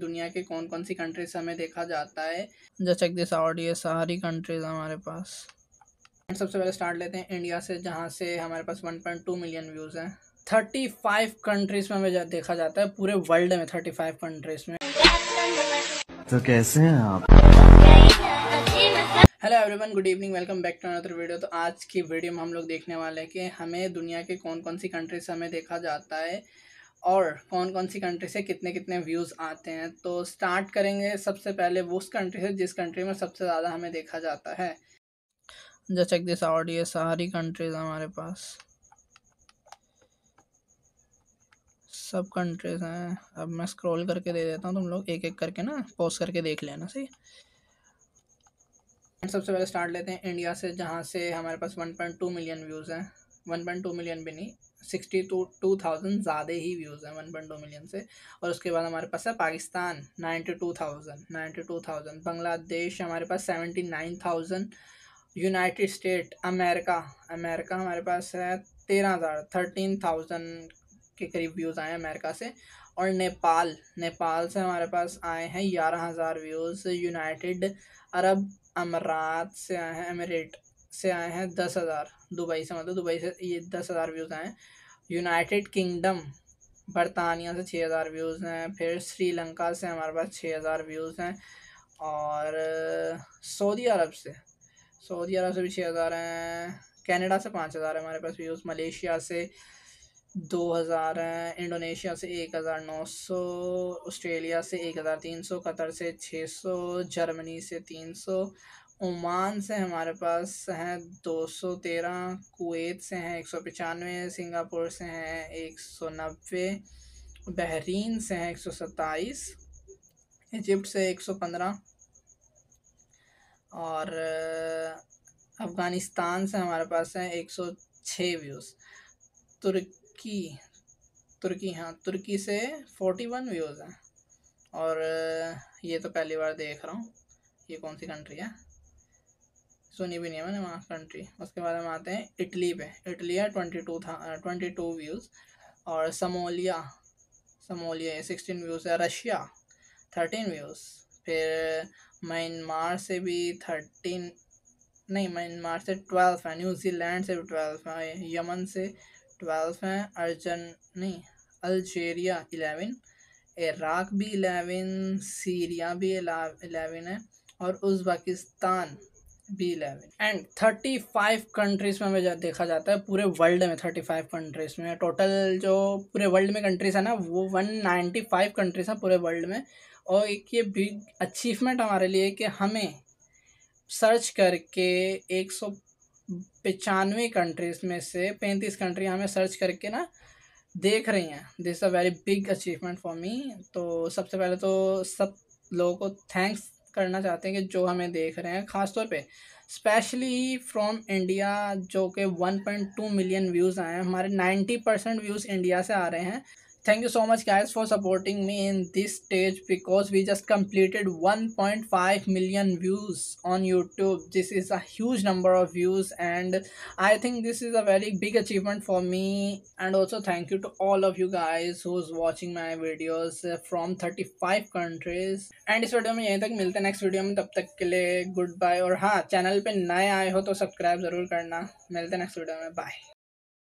दुनिया के कौन कौन सी कंट्रीज हमें देखा जाता है जैसे चेक दिस आउट सारी कंट्रीज हमारे पास सबसे पहले स्टार्ट लेते हैं इंडिया से जहाँ से हमारे पास 1.2 मिलियन व्यूज़ हैं 35 कंट्रीज में हमें देखा जाता है पूरे वर्ल्ड में 35 कंट्रीज में तो कैसे हैं आप hello everyone good evening welcome back to another video तो आज की वीडियो में हम लोग देखने वाले हैं कि हमें दुनिया के कौन कौन सी कंट्रीज हमें देखा जाता है और कौन कौन सी कंट्री से कितने कितने व्यूज़ आते हैं तो स्टार्ट करेंगे सबसे पहले वो उस कंट्री से जिस कंट्री में सबसे ज़्यादा हमें देखा जाता है जो चेक दिस आउट ये सारी कंट्रीज हमारे पास सब कंट्रीज हैं अब मैं स्क्रॉल करके दे देता हूँ तुम लोग एक एक करके ना पोस्ट करके देख लेना सही सबसे पहले स्टार्ट लेते हैं इंडिया से जहाँ से हमारे पास 1.2 मिलियन व्यूज़ हैं 1.2 मिलियन भी नहीं सिक्सटी टू टू थाउजेंड ज़्यादा ही व्यूज़ हैं वन पॉइंट टू मिलियन से और उसके बाद हमारे पास है Pakistan ninety two thousand ninety two thousand Bangladesh हमारे पास seventy nine thousand United State America America हमारे पास है तेरह हज़ार थर्टीन थाउजेंड के करीब व्यूज़ आए हैं अमेरिका से और नेपाल नेपाल से हमारे पास आए हैं ग्यारह हज़ार व्यूज़ यूनाइटेड अरब अमरात से आए हैं अमेरेट से आए हैं दस हज़ार दुबई से मतलब दुबई से ये दस हज़ार व्यूज़ आए हैं यूनाइटेड किंगडम बरतानिया से छः हज़ार व्यूज़ हैं फिर श्रीलंका से हमारे पास छः हज़ार व्यूज़ हैं और सऊदी अरब से सऊदी अरब से भी छः हज़ार हैं कनाडा से पाँच हज़ार है हमारे पास व्यूज़ मलेशिया से दो हज़ार हैं इंडोनेशिया से एक हज़ार नौ सौ ऑस्ट्रेलिया से एक हज़ार तीन सौ कतर से छः सौ जर्मनी से तीन सौ ओमान से हमारे पास हैं दो सौ तेरह कुवैत से हैं एक सौ पचानवे सिंगापुर से हैं एक सौ नब्बे बहरीन से हैं एक सौ सत्ताईस इजिप्ट से एक सौ पंद्रह और अफ़गानिस्तान से हमारे पास हैं एक सौ छः व्यूज़ तुर्की तुर्की हाँ तुर्की से फोर्टी वन व्यूज़ हैं और ये तो पहली बार देख रहा हूँ ये कौन सी कंट्री है सोनी भी नहीं है मैंने मास्क कंट्री उसके बाद हम आते हैं इटली पे इटली है ट्वेंटी टू था ट्वेंटी टू व्यूज़ और समोलिया समोलिया सिक्सटीन व्यूज़ है रशिया थर्टीन व्यूज़ फिर म्यांमार से भी थर्टीन नहीं म्यांमार से ट्वेल्व है न्यूजीलैंड से भी ट्वेल्व है यमन से ट्वेल्व है अर्जन नहीं अल्जेरिया इलेवन इराक भी इलेवन सीरिया भी इलेवन है और उज़्बेकिस्तान बी eleven and thirty five countries में हमें देखा जाता है पूरे वर्ल्ड में थर्टी फाइव कंट्रीज में टोटल जो पूरे वर्ल्ड में कंट्रीज है ना वो वन नाइन्टी फाइव कंट्रीज हैं पूरे वर्ल्ड में और एक ये बिग अचीवमेंट हमारे लिए कि हमें सर्च करके एक सौ पचानवे कंट्रीज़ में से पैंतीस कंट्री हमें सर्च करके ना देख रही हैं this a very big achievement for me तो सबसे पहले तो सब लोगों को थैंक्स करना चाहते हैं कि जो हमें देख रहे हैं ख़ासतौर पे स्पेशली फ्रॉम इंडिया जो कि 1.2 मिलियन व्यूज़ आए हैं हमारे 90 परसेंट व्यूज़ इंडिया से आ रहे हैं thank you so much guys for supporting me in this stage because we just completed five million views on YouTube this is a number of views and I think this is a very big achievement for me and also thank you to all of you guys who is watching my videos from thirty five countries and इस वीडियो में यहीं तक मिलते हैं next video में तब तक के लिए गुड बाय और हाँ चैनल पर नए आए हो तो सब्सक्राइब जरूर करना मिलते हैं नेक्स्ट वीडियो में बाय